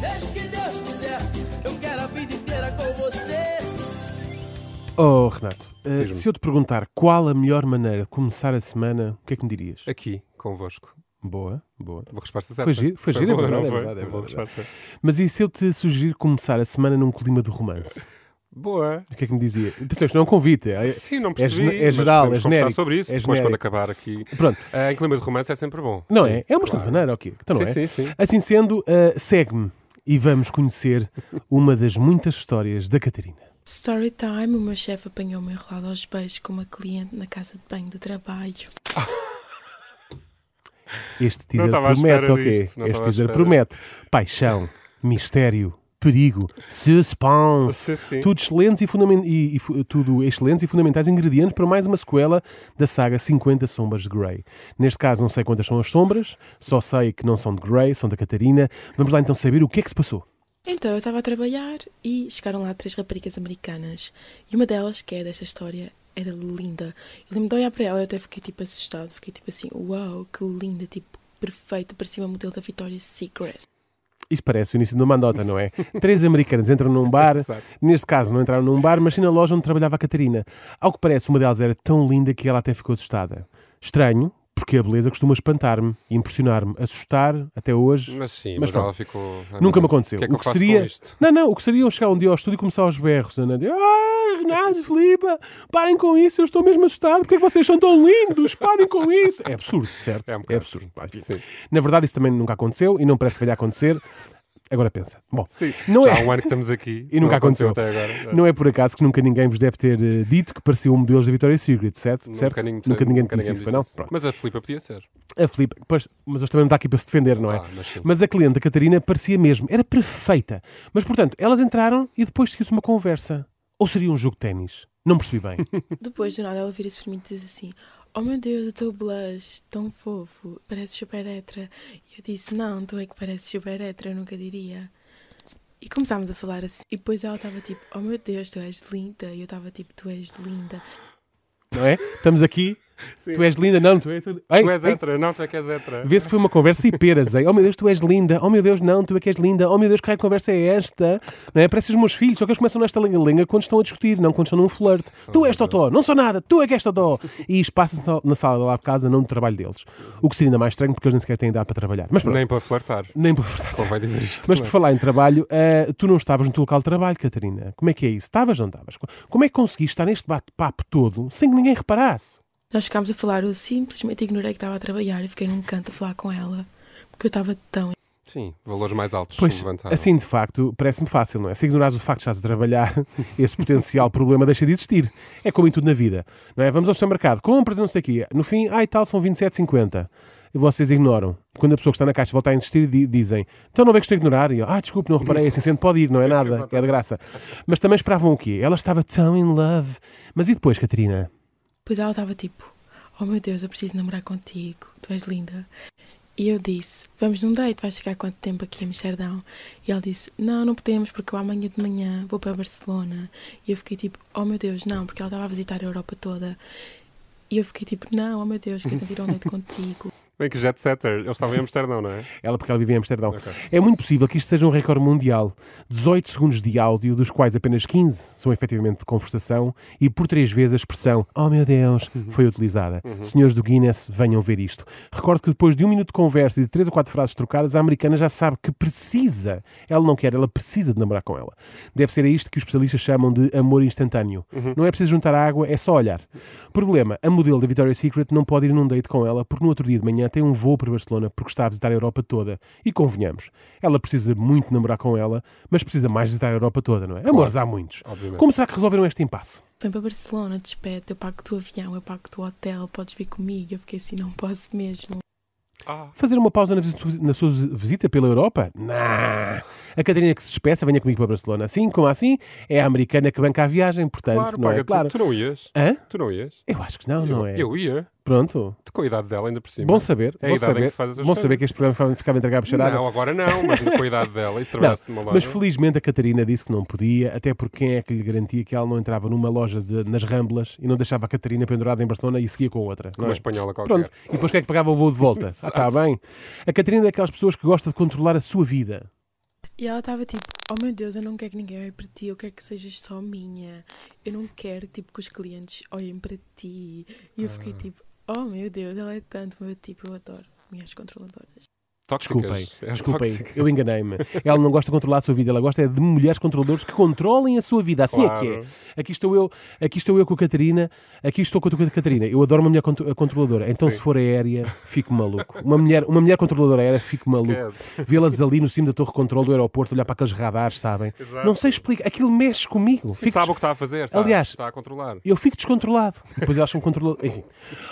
Seja o que Deus quiser, eu quero a vida inteira com você. Oh, Renato, uh, se eu te perguntar qual a melhor maneira de começar a semana, o que é que me dirias? Aqui, convosco. Boa, boa. Boa resposta certa. Foi giro, foi, foi giro, é boa, é verdade, não é verdade, É boa resposta. Mas e se eu te sugerir começar a semana num clima de romance? Boa. O que é que me dizia? Atenção, isto não é um convite. É, Sim, não é percebi. É, é geral, é genérico. sobre isso é depois quando acabar aqui. Pronto. Uh, em clima de romance é sempre bom. Não sim, é? É uma claro. maneira, ok. Então sim, é? Sim, sim. Assim sendo, uh, segue-me e vamos conhecer uma das muitas histórias da Catarina. Storytime, o meu chefe apanhou-me enrolado aos beijos com uma cliente na casa de banho do trabalho. Este teaser promete, ok? este teaser promete paixão, mistério, perigo, suspense. Sim, sim. Tudo, excelentes e e, e, tudo excelentes e fundamentais ingredientes para mais uma sequela da saga 50 Sombras de Grey. Neste caso, não sei quantas são as sombras, só sei que não são de Grey, são da Catarina. Vamos lá então saber o que é que se passou. Então, eu estava a trabalhar e chegaram lá três raparigas americanas. E uma delas, que é desta história, era linda. Eu lembro de olhar para ela e até fiquei tipo assustado. Fiquei tipo assim, uau, wow, que linda, tipo, perfeita, parecia uma modelo da Victoria's Secret. Isto parece o início de uma mandota, não é? Três americanas entram num bar, neste caso não entraram num bar, mas sim na loja onde trabalhava a Catarina. Ao que parece, uma delas era tão linda que ela até ficou assustada. Estranho, porque a beleza costuma espantar-me, impressionar-me, assustar até hoje. Mas sim, mas, mas ela ficou. Nunca me aconteceu. Que é que o que seria. Não, não, o que seria eu é chegar um dia ao estúdio e começar aos berros, Ana. É? Ah, Renato, Filipe, parem com isso, eu estou mesmo assustado, porque é que vocês são tão lindos, parem com isso. É absurdo, certo? É, um é absurdo. Assim. Sim. Na verdade, isso também nunca aconteceu e não parece que vai acontecer. Agora pensa. Bom, Sim, não já é... há um ano que estamos aqui. e nunca aconteceu. aconteceu. É? Não é por acaso que nunca ninguém vos deve ter uh, dito que parecia um modelo da Victoria's Secret, certo? Nunca, certo? Ninguém, nunca ninguém nunca disse ninguém disse isso. Não? Mas a Filipa podia ser. A Filipa, pois, mas hoje também não está aqui para se defender, não é? Ah, mas, mas, a cliente, a Catarina, parecia mesmo. Era perfeita. Mas, portanto, elas entraram e depois seguiu-se uma conversa. Ou seria um jogo de ténis? Não percebi bem. Depois, do nada, ela vira-se para mim e diz assim: oh meu Deus, o teu blush tão fofo, parece super hétera. E eu disse, não, tu é que pareces super hétera, eu nunca diria. E começámos a falar assim. E depois ela estava tipo, oh meu Deus, tu és linda. E eu estava tipo, tu és linda. Não é? Estamos aqui Sim. Tu és linda, não, tu és. Tu, tu és Entra. não, tu é que és entra. Vê-se foi uma conversa e peras, hein? Oh meu Deus, tu és linda, oh meu Deus, não, tu é que és linda, oh meu Deus, que raio de conversa é esta? Não é? Parece os meus filhos, só que eles começam nesta lenga-lenga quando estão a discutir, não quando estão num flerte. Tu és totó, não sou nada, tu é que és totó. E isto passa na sala lá de casa, não no trabalho deles. O que seria ainda mais estranho porque eles nem sequer têm idade para trabalhar. Mas, nem para flertar. Nem para flertar. vai dizer isto. Mas é? por falar em trabalho, uh, tu não estavas no teu local de trabalho, Catarina. Como é que é isso? Estavas ou não estavas? Como é que conseguiste estar neste bate-papo todo sem que ninguém reparasse? Nós ficámos a falar, eu simplesmente ignorei que estava a trabalhar e fiquei num canto a falar com ela, porque eu estava tão. Sim, valores mais altos pois, Assim, de facto, parece-me fácil, não é? Se ignorares o facto de estás a trabalhar, esse potencial problema deixa de existir. É como em tudo na vida, não é? Vamos ao supermercado, compras, não sei o quê. No fim, ai tal, são 27,50 e vocês ignoram. Quando a pessoa que está na caixa volta a insistir, dizem: Então não vê que estou a ignorar? E eu, ah, desculpe, não reparei, assim sendo pode ir, não é nada, é de graça. Mas também esperavam o quê? Ela estava tão in love. Mas e depois, Catarina? Pois ela estava tipo: Oh meu Deus, eu preciso namorar contigo, tu és linda. E eu disse: Vamos num date, vais ficar quanto tempo aqui em Amsterdão? E ela disse: Não, não podemos, porque eu amanhã de manhã vou para Barcelona. E eu fiquei tipo: Oh meu Deus, não, porque ela estava a visitar a Europa toda. E eu fiquei tipo: Não, oh meu Deus, quero ir um date contigo. Bem que jet setter. eles estava em Amsterdão, não é? Ela, porque ela vive em Amsterdão. Okay. É muito possível que isto seja um recorde mundial. 18 segundos de áudio, dos quais apenas 15 são efetivamente de conversação, e por três vezes a expressão Oh meu Deus uhum. foi utilizada. Uhum. Senhores do Guinness, venham ver isto. Recordo que depois de um minuto de conversa e de três ou quatro frases trocadas, a americana já sabe que precisa. Ela não quer, ela precisa de namorar com ela. Deve ser a isto que os especialistas chamam de amor instantâneo. Uhum. Não é preciso juntar água, é só olhar. Problema: a modelo da Victoria's Secret não pode ir num date com ela porque no outro dia de manhã amanhã tem um voo para Barcelona porque está a visitar a Europa toda. E convenhamos, ela precisa muito namorar com ela, mas precisa mais visitar a Europa toda, não é? Claro. Amores há muitos. Obviamente. Como será que resolveram este impasse? Vem para Barcelona, despede, eu pago o teu avião, eu pago o teu hotel, podes vir comigo. Eu fiquei assim, não posso mesmo. Ah. Fazer uma pausa na, na, sua visita pela Europa? Nah. A Catarina que se despeça, venha comigo para Barcelona. Assim como assim, é a americana que banca a viagem, portanto, claro, não paga, é claro. Tu, tu não ias? Hã? Tu não ias? Eu acho que não, eu, não é? Eu ia. Pronto. Com a idade dela, ainda por cima. Bom saber. É bom saber, bom saber que este programa ficava entregado a charada. Não, agora não, mas com a idade dela, isso trabalhasse numa loja. Mas felizmente a Catarina disse que não podia, até porque quem é que lhe garantia que ela não entrava numa loja de, nas Ramblas e não deixava a Catarina pendurada em Barcelona e seguia com outra? Com uma é? espanhola qualquer. Pronto. E depois quem é que pagava o voo de volta? ah, está bem. A Catarina é daquelas pessoas que gosta de controlar a sua vida. E ela estava tipo, oh meu Deus, eu não quero que ninguém olhe para ti, eu quero que sejas só minha. Eu não quero tipo que os clientes olhem para ti. E eu fiquei ah. tipo, Oh meu Deus, ela é tanto meu tipo, eu adoro minhas controladoras. Tóxicas. Desculpem, é desculpem eu enganei-me. Ela não gosta de controlar a sua vida, ela gosta é de mulheres controladoras que controlem a sua vida. Assim claro. é que é. Aqui estou eu, aqui estou eu com a Catarina, aqui estou com a Catarina. Eu adoro uma mulher controladora. Então, Sim. se for aérea, fico maluco. Uma mulher, uma mulher controladora aérea, fico maluco. Vê-las ali no cimo da torre de controle do aeroporto, olhar para aqueles radares, sabem? Exato. Não sei explicar. Aquilo mexe comigo. Sim, fico sabe des... o que está a fazer, sabe? Aliás, está a controlar. Eu fico descontrolado. Depois elas são controladoras.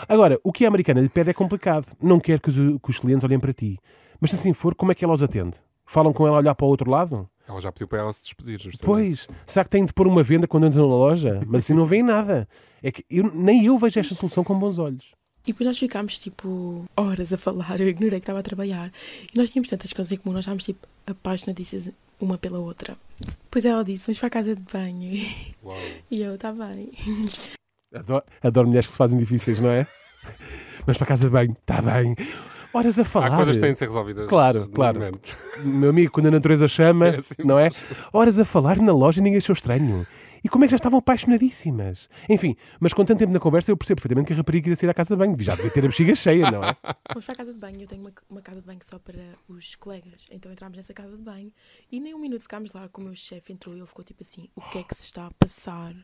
Agora, o que a americana lhe pede é complicado. Não quer que os, que os clientes olhem para ti. Mas se assim for, como é que ela os atende? Falam com ela a olhar para o outro lado? Ela já pediu para ela se despedir, justamente. Pois, será que tem de pôr uma venda quando entram na loja? Mas assim não vem nada. É que eu, nem eu vejo esta solução com bons olhos. E depois nós ficámos tipo horas a falar, eu ignorei que estava a trabalhar. E nós tínhamos tantas coisas em comum, nós estávamos tipo apaixonadíssimas uma pela outra. Depois ela disse: Vamos para a casa de banho. Uau. E eu, está bem. Adoro, adoro mulheres que se fazem difíceis, não é? Mas para a casa de banho, está bem horas a falar. Há coisas que têm de ser resolvidas. Claro, claro. Meu amigo, quando a natureza chama, é assim não é? Horas a falar na loja e ninguém achou estranho. E como é que já estavam apaixonadíssimas? Enfim, mas com tanto tempo na conversa, eu percebo perfeitamente que a rapariga ia sair à casa de banho. Já devia ter a bexiga cheia, não é? Vamos para a casa de banho. Eu tenho uma, uma casa de banho só para os colegas. Então entramos nessa casa de banho e nem um minuto ficámos lá. Como o meu chefe entrou e ele ficou tipo assim: o que é que se está a passar?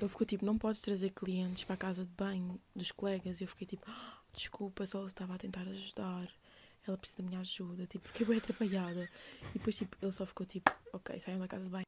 Ele ficou tipo: não podes trazer clientes para a casa de banho dos colegas. E eu fiquei tipo: desculpa, só estava a tentar ajudar, ela precisa da minha ajuda, tipo, fiquei bem atrapalhada. E depois, tipo, ele só ficou tipo, ok, saiam da casa de banho.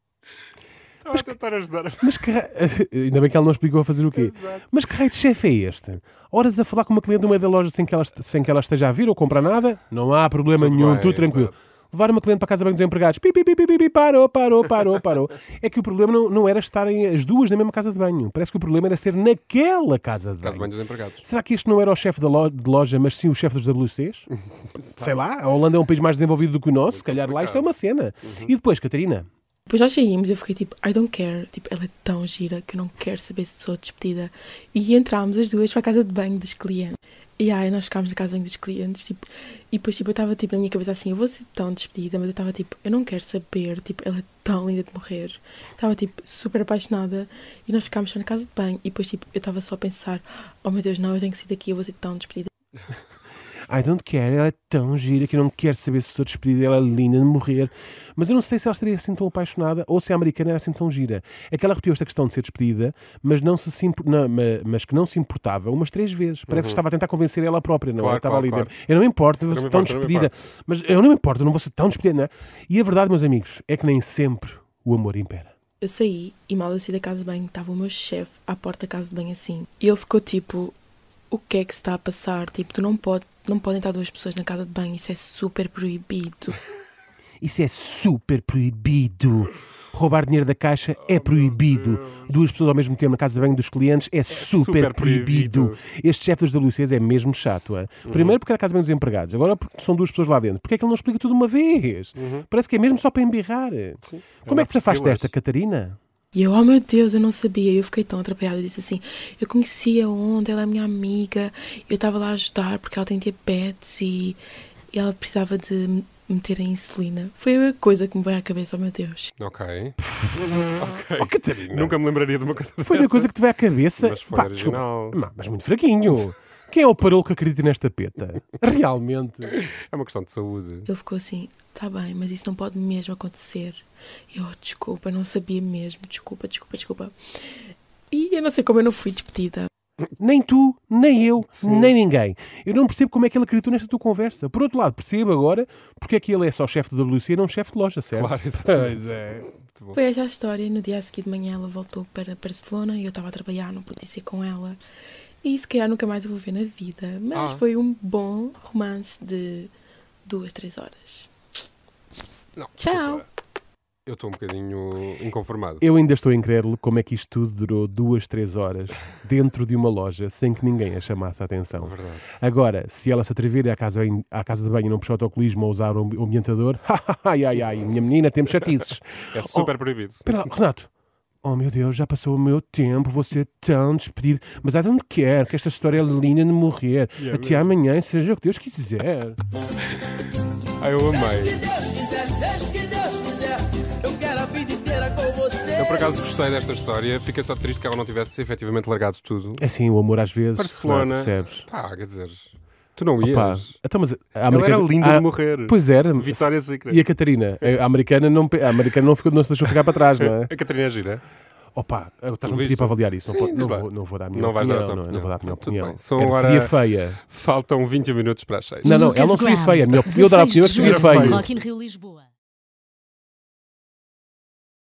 Estava a tentar ajudar. Mas que Ainda bem que ela não explicou a fazer o quê. Exato. Mas que raio de chefe é este? Horas a falar com uma cliente no meio da loja sem que ela, sem que ela esteja a vir ou comprar nada? Não há problema Tudo nenhum, bem, tudo tranquilo. Exato levar uma cliente para a casa bem dos empregados. Pi, pi, pi, pi, pi, parou, parou, parou, parou. É que o problema não, não era estarem as duas na mesma casa de banho. Parece que o problema era ser naquela casa de banho. Casa de banho dos empregados. Será que este não era o chefe da loja, de loja, mas sim o chefe dos WCs? Sei lá, a Holanda é um país mais desenvolvido do que o nosso, se calhar lá isto é uma cena. Uhum. E depois, Catarina, depois nós saímos, eu fiquei tipo, I don't care. Tipo, ela é tão gira que eu não quero saber se sou despedida. E entrámos as duas para a casa de banho dos clientes. E aí nós ficámos na casa dos clientes, tipo, e depois tipo, eu estava tipo, na minha cabeça assim, eu vou ser tão despedida, mas eu estava tipo, eu não quero saber, tipo, ela é tão linda de morrer. Estava tipo, super apaixonada e nós ficámos só na casa de banho e depois tipo, eu estava só a pensar, oh meu Deus, não, eu tenho que sair daqui, eu vou ser tão despedida. I don't care, ela é tão gira que eu não quero saber se sou despedida é linda de morrer. Mas eu não sei se ela estaria assim tão apaixonada ou se a americana era assim tão gira. É que ela repetiu esta questão de ser despedida, mas, não se, não, mas que não se importava umas três vezes. Parece uhum. que estava a tentar convencer ela própria, não? É? Claro, estava claro, ali claro. Eu não me importo, vou ser tão despedida. Mas eu não me importo, eu não vou ser tão despedida, não é? E a verdade, meus amigos, é que nem sempre o amor impera. Eu saí e mal eu saí da casa de banho, estava o meu chefe à porta da casa de banho assim. E ele ficou tipo, o que é que se está a passar. Tipo, tu não, pode, não podem estar duas pessoas na casa de banho, isso é super proibido. Isso é super proibido. Roubar dinheiro da caixa é proibido. Duas pessoas ao mesmo tempo na casa de banho dos clientes é, é super, super, proibido. proibido. Este chefe das WCs é mesmo chato. É? Primeiro porque é a casa de banho dos empregados, agora porque são duas pessoas lá dentro. Porque é que ele não explica tudo uma vez? Uhum. Parece que é mesmo só para embirrar. Sim. Como é que te afaste desta, Catarina? E eu, oh meu Deus, eu não sabia. E eu fiquei tão atrapalhada. Eu disse assim: eu conhecia ontem, ela é minha amiga. Eu estava lá a ajudar porque ela tem diabetes e ela precisava de meter a insulina. Foi a coisa que me veio à cabeça, oh meu Deus. Ok. ok Oh, Catarina. Nunca me lembraria de uma coisa Foi a coisa que te veio à cabeça. Mas foi Pá, original. Desculpa, mas muito fraquinho. Quem é o parolo que acredita nesta peta? Realmente. É uma questão de saúde. Ele ficou assim, tá bem, mas isso não pode mesmo acontecer. Eu, desculpa, não sabia mesmo. Desculpa, desculpa, desculpa. E eu não sei como eu não fui despedida. Nem tu, nem eu, Sim. nem ninguém. Eu não percebo como é que ele acreditou nesta tua conversa. Por outro lado, percebo agora porque é que ele é só chefe de WC e não chefe de loja, certo? Claro, exatamente. é. Foi essa a história. No dia a seguir de manhã ela voltou para Barcelona e eu estava a trabalhar, não podia ser com ela. E se calhar nunca mais a vou ver na vida. Mas ah. foi um bom romance de duas, três horas. Não, Tchau! Desculpa. Eu estou um bocadinho inconformado. Eu ainda estou incrédulo como é que isto tudo durou duas, três horas dentro de uma loja sem que ninguém a chamasse a atenção. Verdade. Agora, se ela se atrever à casa, à casa de banho e não puxar autocolismo ou usar o um ambientador, ai, ai, ai, minha menina, temos chatices. É super oh, proibido. Pera, Renato, Oh meu Deus, já passou o meu tempo, vou ser tão despedido. Mas I don't quer. que esta história é linda de morrer. Yeah, é Até mesmo. amanhã, seja o que Deus quiser. Ai, ah, eu amei. por acaso gostei desta história. Fiquei só triste que ela não tivesse efetivamente largado tudo. É sim o amor às vezes. Barcelona. É? percebes? Pá, quer dizer. Tu não ias. Opa, então, mas a americana, ela era linda a, ah, de morrer. Pois era. Vitória Secret. E a Catarina? A americana não, a americana não, ficou, não se deixou ficar para trás, não é? a Catarina é gira. Opa, estás-me a pedir para avaliar isso. Sim, não, não, vou, não, vou, dar a minha não opinião. Vais dar a não, é? não, vou dar a minha opinião. Bem, são Era, seria feia. Faltam 20 minutos para as 6. Não, não, ela não seria feia. Eu dar a opinião é seria feia. Rock in Rio Lisboa.